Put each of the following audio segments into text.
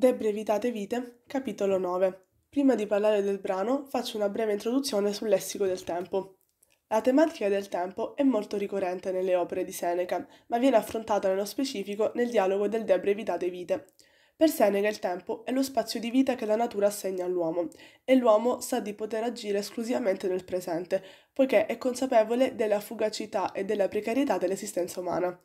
De Brevitate Vite, capitolo 9. Prima di parlare del brano, faccio una breve introduzione sul lessico del tempo. La tematica del tempo è molto ricorrente nelle opere di Seneca, ma viene affrontata nello specifico nel dialogo del De Brevitate Vite. Per Seneca il tempo è lo spazio di vita che la natura assegna all'uomo e l'uomo sa di poter agire esclusivamente nel presente, poiché è consapevole della fugacità e della precarietà dell'esistenza umana.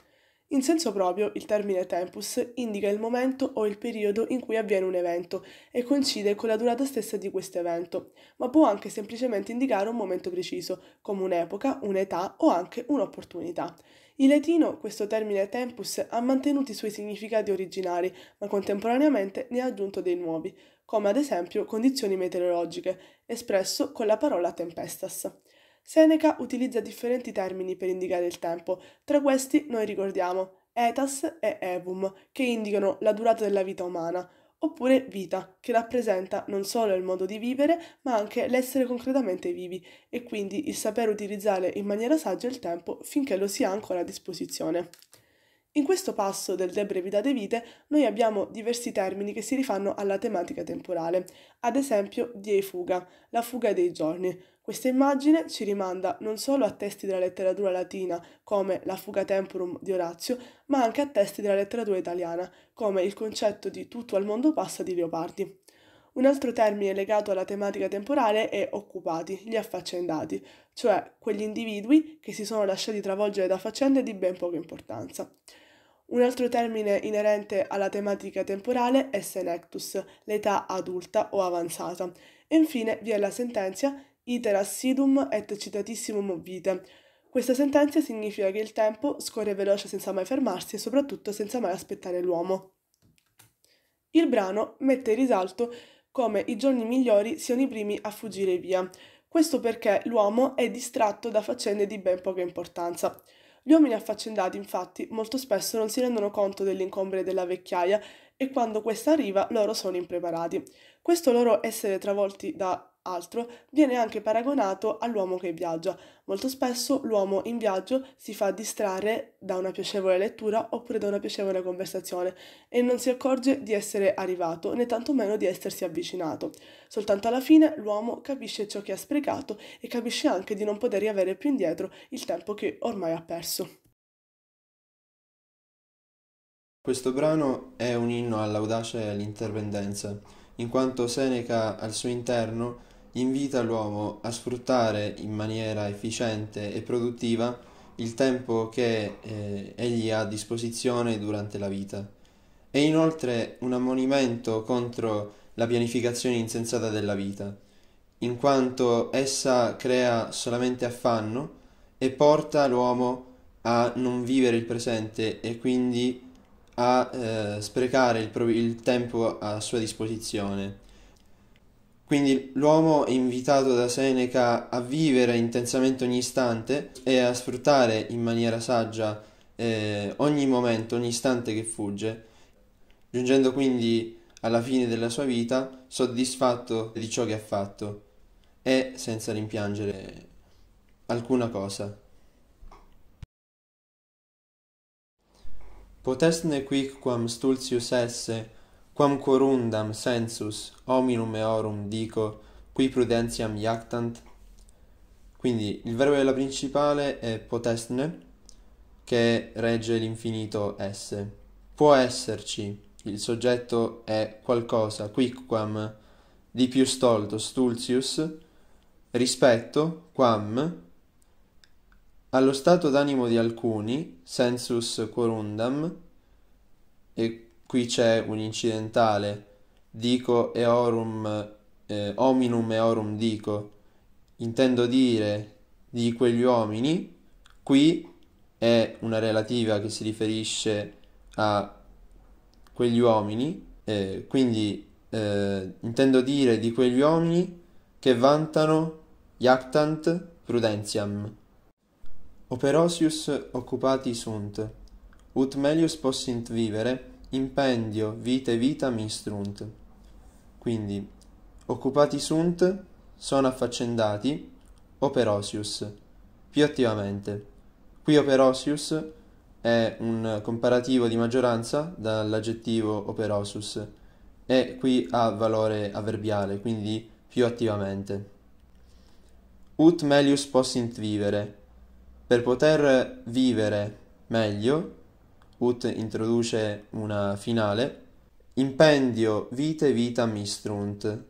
In senso proprio, il termine tempus indica il momento o il periodo in cui avviene un evento e coincide con la durata stessa di questo evento, ma può anche semplicemente indicare un momento preciso, come un'epoca, un'età o anche un'opportunità. In latino questo termine tempus ha mantenuto i suoi significati originari, ma contemporaneamente ne ha aggiunto dei nuovi, come ad esempio condizioni meteorologiche, espresso con la parola tempestas. Seneca utilizza differenti termini per indicare il tempo, tra questi noi ricordiamo etas e evum, che indicano la durata della vita umana, oppure vita, che rappresenta non solo il modo di vivere, ma anche l'essere concretamente vivi e quindi il saper utilizzare in maniera saggia il tempo finché lo si ha ancora a disposizione. In questo passo del De brevità de vite noi abbiamo diversi termini che si rifanno alla tematica temporale, ad esempio Die fuga, la fuga dei giorni. Questa immagine ci rimanda non solo a testi della letteratura latina come la fuga temporum di Orazio, ma anche a testi della letteratura italiana come il concetto di tutto al mondo passa di Leopardi. Un altro termine legato alla tematica temporale è occupati, gli affaccendati, cioè quegli individui che si sono lasciati travolgere da faccende di ben poca importanza. Un altro termine inerente alla tematica temporale è senectus, l'età adulta o avanzata. E infine vi è la sentenza iter assidum et citatissimum vitae. Questa sentenza significa che il tempo scorre veloce senza mai fermarsi e soprattutto senza mai aspettare l'uomo. Il brano mette in risalto come i giorni migliori siano i primi a fuggire via. Questo perché l'uomo è distratto da faccende di ben poca importanza. Gli uomini affaccendati, infatti, molto spesso non si rendono conto dell'incombere della vecchiaia e quando questa arriva loro sono impreparati. Questo loro essere travolti da altro, viene anche paragonato all'uomo che viaggia. Molto spesso l'uomo in viaggio si fa distrarre da una piacevole lettura oppure da una piacevole conversazione e non si accorge di essere arrivato né tantomeno di essersi avvicinato. Soltanto alla fine l'uomo capisce ciò che ha sprecato e capisce anche di non poter riavere più indietro il tempo che ormai ha perso. Questo brano è un inno all'audacia e all'interpendenza in quanto Seneca al suo interno invita l'uomo a sfruttare in maniera efficiente e produttiva il tempo che eh, egli ha a disposizione durante la vita. È inoltre un ammonimento contro la pianificazione insensata della vita, in quanto essa crea solamente affanno e porta l'uomo a non vivere il presente e quindi a eh, sprecare il, pro- il tempo a sua disposizione quindi l'uomo è invitato da Seneca a vivere intensamente ogni istante e a sfruttare in maniera saggia eh, ogni momento, ogni istante che fugge, giungendo quindi alla fine della sua vita soddisfatto di ciò che ha fatto e senza rimpiangere alcuna cosa. Potesne quicquam stulcius esse quam corundam sensus hominum eorum dico, qui prudentiam iactant? Quindi il verbo della principale è potestne, che regge l'infinito S. Può esserci, il soggetto è qualcosa, quicquam, di più stolto, stultius, rispetto, quam, allo stato d'animo di alcuni, sensus corundam, e Qui c'è un incidentale, dico eorum, eh, hominum eorum dico, intendo dire di quegli uomini, qui è una relativa che si riferisce a quegli uomini, eh, quindi eh, intendo dire di quegli uomini che vantano iactant prudentiam. Operosius occupati sunt, ut melius possint vivere, impendio vitae vita mistrunt. Quindi, occupati sunt, sono affaccendati, operosius, più attivamente. Qui operosius è un comparativo di maggioranza dall'aggettivo operosus e qui ha valore avverbiale, quindi più attivamente. Ut melius possint vivere. Per poter vivere meglio ut introduce una finale, impendio vite vitam istrunt,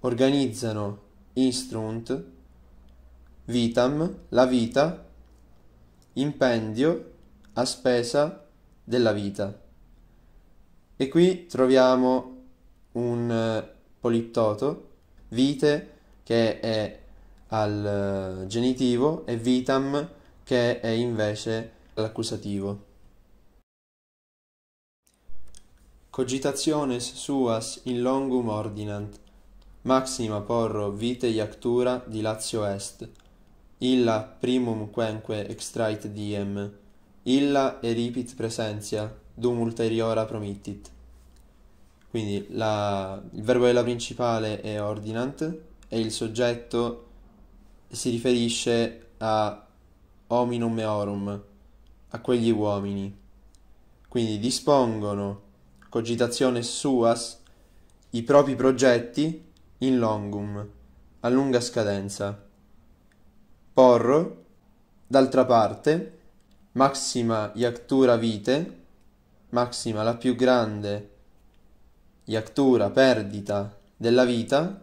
organizzano istrunt, vitam, la vita, impendio, a spesa della vita. E qui troviamo un eh, polittoto, vite che è al eh, genitivo e vitam che è invece all'accusativo. cogitationes suas in longum ordinant, maxima porro vite iactura dilatio est, illa primum quenque extrait diem, illa eripit presentia, dum ulteriora promittit. Quindi la, il verbo della principale è ordinant e il soggetto si riferisce a hominum eorum, a quegli uomini. Quindi dispongono cogitazione suas, i propri progetti in longum, a lunga scadenza. Porro, d'altra parte, maxima iactura vite, maxima la più grande iactura perdita della vita,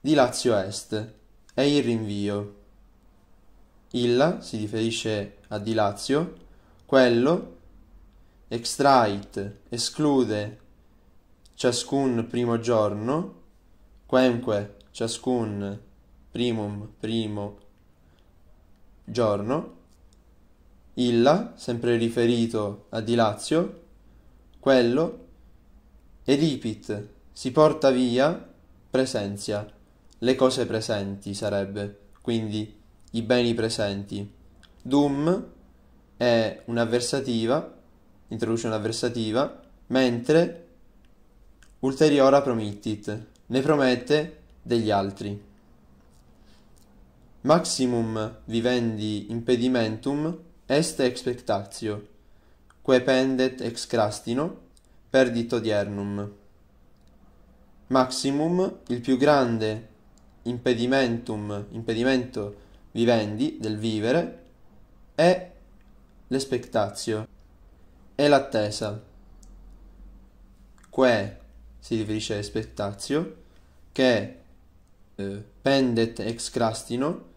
di Lazio Est, è il rinvio. Illa si riferisce a di Lazio, quello extrait, esclude ciascun primo giorno, quemque ciascun primum primo giorno, illa, sempre riferito a Dilazio, quello, edipit, si porta via, presenzia, le cose presenti sarebbe, quindi i beni presenti. Dum è un'avversativa introduce un'avversativa, mentre ulteriora promittit, ne promette degli altri. Maximum vivendi impedimentum est expectatio, que pendet ex crastino, perdit odiernum. Maximum, il più grande impedimentum, impedimento vivendi del vivere, è l'espectatio, è l'attesa. Que si riferisce all'aspettazio, che eh, pendet ex crastino,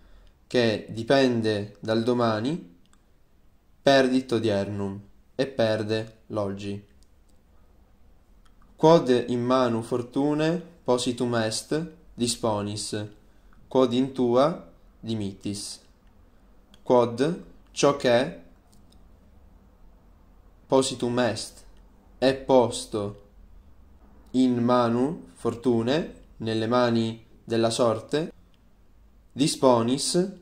che dipende dal domani, perdit odiernum e perde l'oggi. Quod in manu fortune positum est disponis, quod in tua dimittis. Quod ciò che positum est, è posto in manu fortune, nelle mani della sorte, disponis,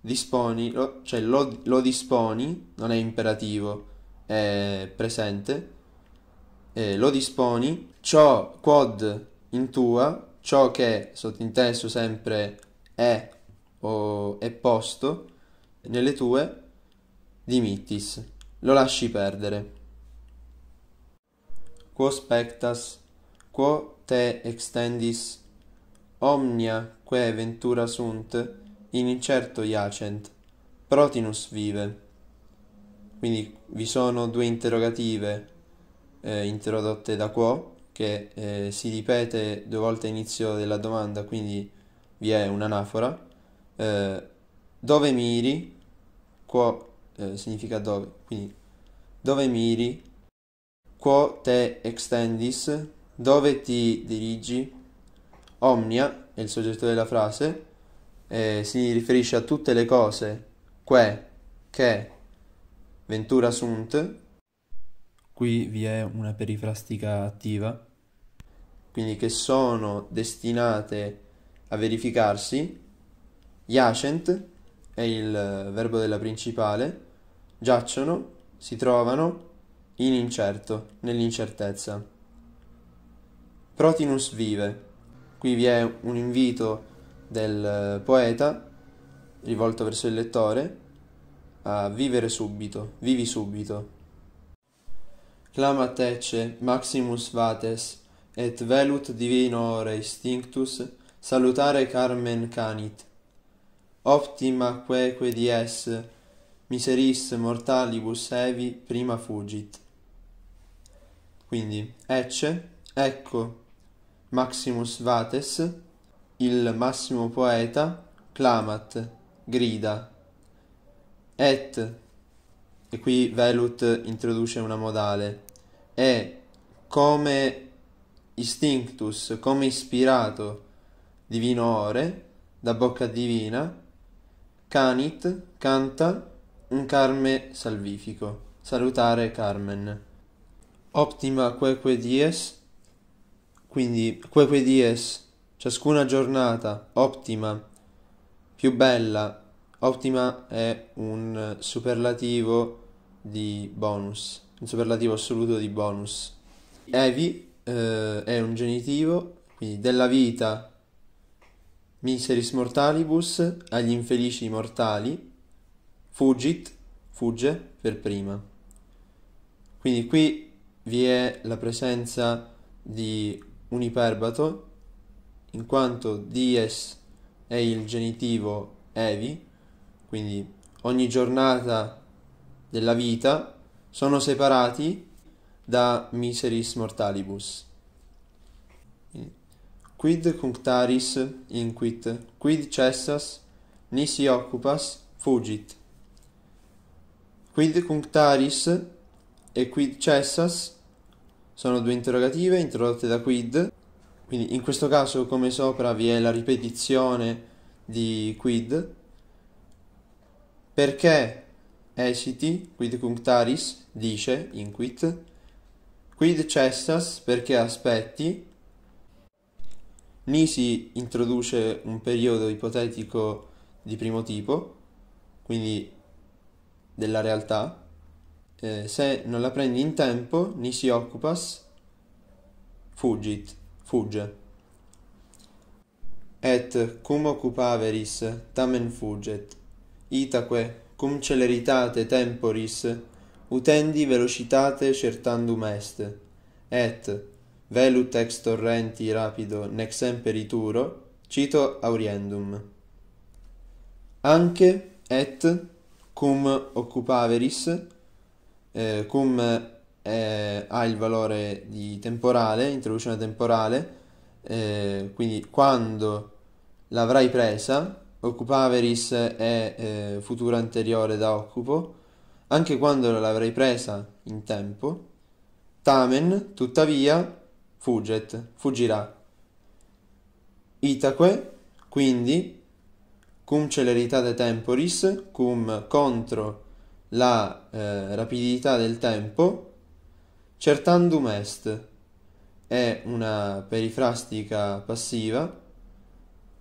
disponi, lo, cioè lo, lo disponi, non è imperativo, è presente, eh, lo disponi, ciò quod in tua, ciò che sottinteso sempre è o è posto nelle tue dimittis, lo lasci perdere quo spectas, quo te extendis, omnia que ventura sunt, in incerto iacent, protinus vive. Quindi vi sono due interrogative eh, introdotte da quo, che eh, si ripete due volte all'inizio della domanda, quindi vi è un'anafora. Eh, dove miri? Quo eh, significa dove, quindi dove miri? quo te extendis, dove ti dirigi, omnia è il soggetto della frase, eh, si riferisce a tutte le cose, que, che, ventura sunt. Qui vi è una perifrastica attiva, quindi che sono destinate a verificarsi. Iacent è il verbo della principale, giacciono, si trovano, in incerto, nell'incertezza. Protinus vive. Qui vi è un invito del eh, poeta rivolto verso il lettore a vivere subito, vivi subito. Clama tece maximus vates et velut divino ore instinctus salutare carmen canit. Optima queque dies miseris mortalibus evi prima fugit. Quindi Ecce, ecco Maximus Vates, il massimo poeta, clamat, grida. Et, e qui Velut introduce una modale, è come instinctus, come ispirato, divino ore, da bocca divina, canit, canta, un carme salvifico, salutare Carmen optima queque dies, quindi queque dies, ciascuna giornata ottima, più bella, ottima è un superlativo di bonus, un superlativo assoluto di bonus. Evi eh, è un genitivo, quindi della vita, miseris mortalibus, agli infelici mortali, fugit, fugge per prima. Quindi qui vi è la presenza di un iperbato, in quanto dies è il genitivo evi, quindi ogni giornata della vita sono separati da miseris mortalibus. Quid cunctaris inquit, quid cessas, nisi occupas, fugit. Quid cunctaris e quid cessas sono due interrogative introdotte da quid, quindi in questo caso come sopra vi è la ripetizione di quid, perché esiti, quid cunctaris, dice, inquit, quid cessas, perché aspetti, Nisi introduce un periodo ipotetico di primo tipo, quindi della realtà, eh, se non la prendi in tempo ni si occupas fugit fugge et cum occupaveris tamen fugget. itaque cum celeritate temporis utendi velocitate certandum est et velut ex torrenti rapido nec semper ituro cito auriendum anche et cum occupaveris eh, com eh, ha il valore di temporale, introduzione temporale, eh, quindi quando l'avrai presa, occupaveris è eh, futuro anteriore da occupo, anche quando l'avrai presa in tempo, tamen, tuttavia, fugget, fuggirà. Itaque, quindi, cum celeritate temporis, cum contro la eh, rapidità del tempo, certandum est, è una perifrastica passiva,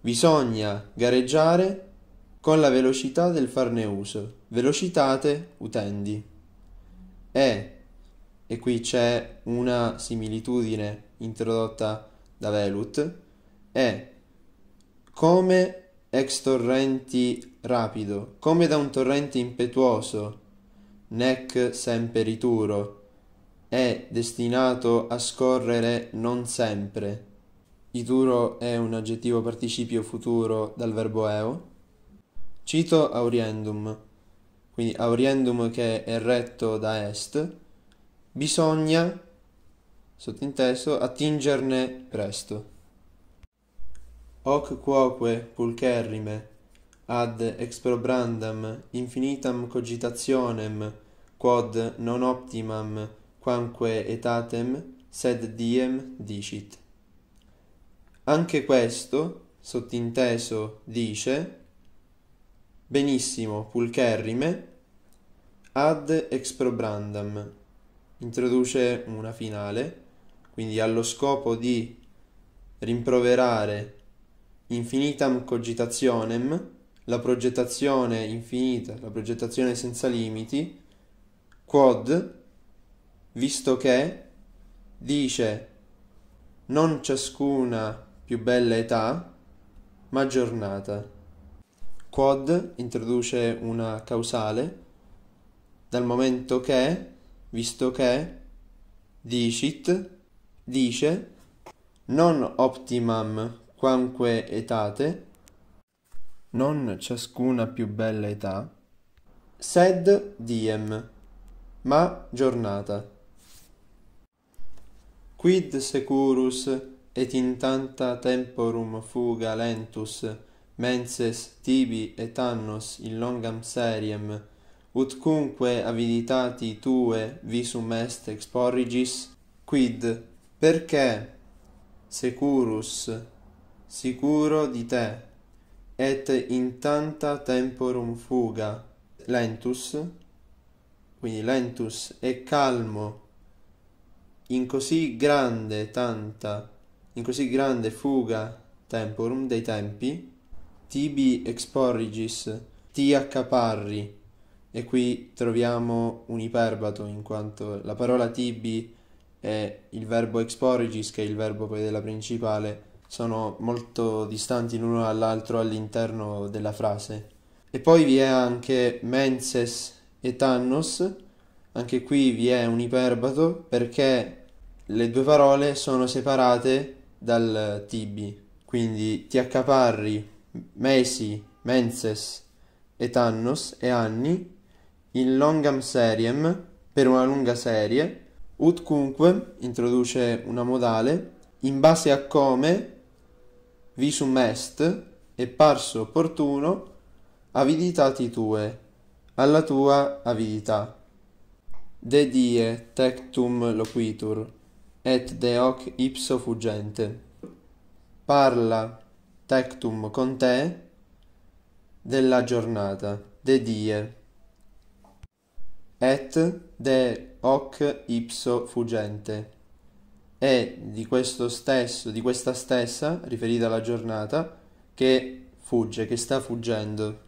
bisogna gareggiare con la velocità del farne uso, velocitate utendi. È, e qui c'è una similitudine introdotta da Velut, è come ex torrenti rapido come da un torrente impetuoso nec semperituro è destinato a scorrere non sempre ituro è un aggettivo participio futuro dal verbo eo cito auriendum quindi auriendum che è retto da est bisogna sottinteso attingerne presto hoc quoque pulcherrime ad exprobrandam infinitam cogitationem quod non optimam quamque etatem sed diem dicit anche questo sottinteso dice benissimo pulcherrime ad exprobrandam introduce una finale quindi allo scopo di rimproverare infinitam cogitationem, la progettazione infinita, la progettazione senza limiti, quod, visto che, dice non ciascuna più bella età, ma giornata. Quod introduce una causale, dal momento che, visto che, dicit, dice non optimam quamque etate non ciascuna più bella età sed diem ma giornata quid securus et in tanta temporum fuga lentus menses tibi et annos in longam seriem ut cumque aviditati tue visum est exporrigis quid perque securus sicuro di te et in tanta temporum fuga lentus quindi lentus e calmo in così grande tanta in così grande fuga temporum dei tempi tibi exporrigis ti accaparri e qui troviamo un iperbato in quanto la parola tibi è il verbo exporrigis che è il verbo poi della principale sono molto distanti l'uno dall'altro all'interno della frase. E poi vi è anche menses et annos, anche qui vi è un iperbato perché le due parole sono separate dal tibi, quindi ti accaparri mesi, menses et annos e anni in longam seriem per una lunga serie, ut introduce una modale, in base a come vi sum est, e parso opportuno, aviditati tue, alla tua avidità. De die tectum loquitur, et de hoc ipso fuggente. Parla tectum con te della giornata, de die, et de hoc ipso fuggente è di, stesso, di questa stessa, riferita alla giornata, che fugge, che sta fuggendo.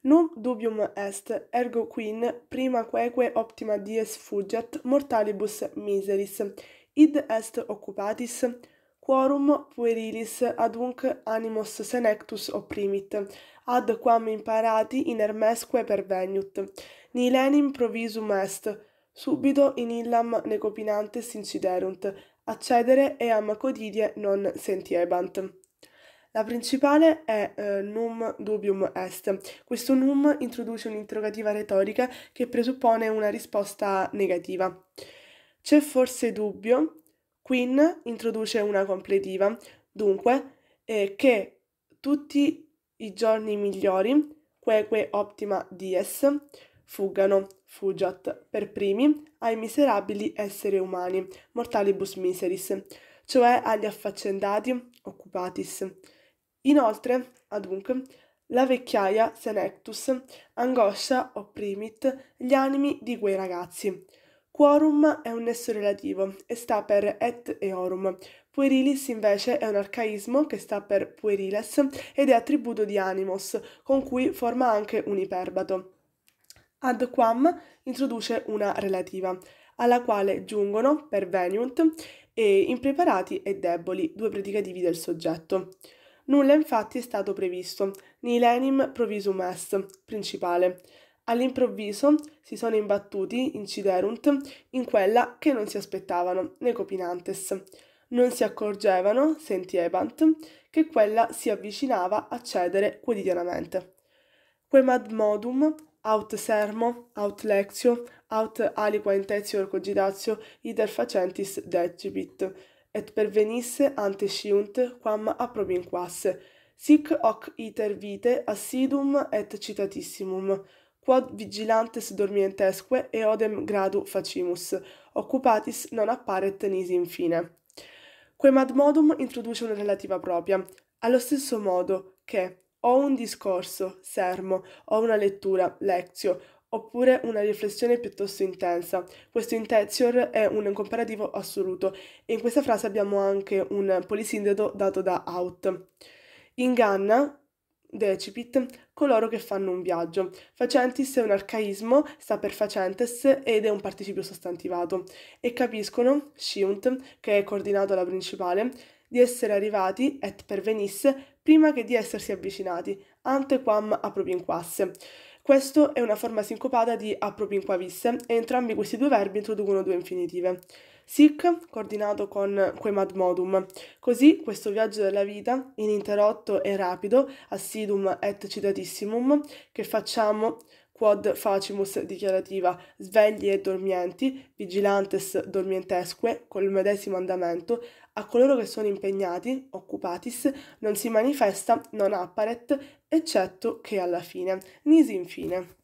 Num dubium est, ergo quin, prima queque optima dies fuget, mortalibus miseris, id est occupatis, Quorum puerilis adunc animos senectus opprimit, ad quam imparati in Hermesque perveniut. Nilenim provisum est, subito in illam necopinantes inciderunt, accedere eam codidie non sentiebant. La principale è eh, num dubium est. Questo num introduce un'interrogativa retorica che presuppone una risposta negativa. C'è forse dubbio Queen introduce una completiva, dunque, eh, che tutti i giorni migliori, queque optima dies, fuggano, fugiat, per primi, ai miserabili esseri umani, mortalibus miseris, cioè agli affaccendati, occupatis. Inoltre, adunque, la vecchiaia senectus angoscia opprimit gli animi di quei ragazzi Quorum è un nesso relativo e sta per et eorum. Puerilis invece è un arcaismo che sta per pueriles ed è attributo di animos, con cui forma anche un iperbato. Ad quam introduce una relativa, alla quale giungono, per veniunt, e impreparati e deboli, due predicativi del soggetto. Nulla infatti è stato previsto, ni enim provisum est, principale. All'improvviso si sono imbattuti, inciderunt, in quella che non si aspettavano, Copinantes. Non si accorgevano, sentiebant, che quella si avvicinava a cedere quotidianamente. Que mad modum, aut sermo, aut lexio, aut aliqua aliquentetior cogitatio, ider facentis decipit, et pervenisse ante sciunt quam approbinquasse, sic hoc iter vite assidum et citatissimum, quod vigilantes dormientesque e odem gradu facimus, occupatis non apparet nisi infine. Quem ad modum introduce una relativa propria, allo stesso modo che o un discorso, sermo, o una lettura, lezio, oppure una riflessione piuttosto intensa. Questo intentior è un comparativo assoluto e in questa frase abbiamo anche un polisindeto dato da out. Inganna, decipit, coloro che fanno un viaggio. Facentis è un arcaismo, sta per facentes ed è un participio sostantivato. E capiscono, sciunt, che è coordinato alla principale, di essere arrivati, et pervenisse, prima che di essersi avvicinati, ante quam a apropinquasse. Questo è una forma sincopata di apropinqua visse e entrambi questi due verbi introducono due infinitive. Sic, coordinato con quemad modum. Così questo viaggio della vita, ininterrotto e rapido, assidum et citatissimum, che facciamo quod facimus dichiarativa, svegli e dormienti, vigilantes dormientesque, col medesimo andamento, a coloro che sono impegnati, occupatis, non si manifesta, non apparet, eccetto che alla fine, nisi infine.